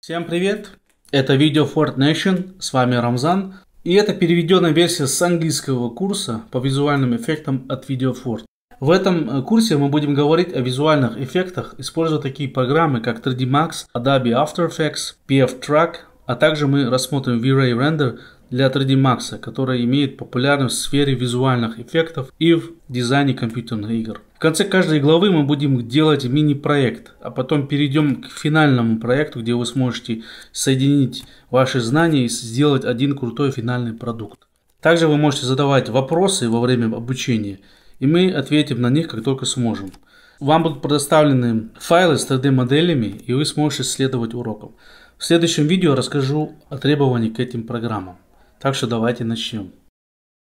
Всем привет! Это видео Ford Nation, с вами Рамзан. И это переведенная версия с английского курса по визуальным эффектам от видео Ford. В этом э, курсе мы будем говорить о визуальных эффектах, используя такие программы, как 3D Max, Adobe After Effects, PF Track, а также мы рассмотрим V-Ray Render для 3D Max, который имеет популярность в сфере визуальных эффектов и в дизайне компьютерных игр. В конце каждой главы мы будем делать мини-проект, а потом перейдем к финальному проекту, где вы сможете соединить ваши знания и сделать один крутой финальный продукт. Также вы можете задавать вопросы во время обучения, и мы ответим на них, как только сможем. Вам будут предоставлены файлы с 3D-моделями, и вы сможете следовать урокам. В следующем видео расскажу о требованиях к этим программам. Так что давайте начнем.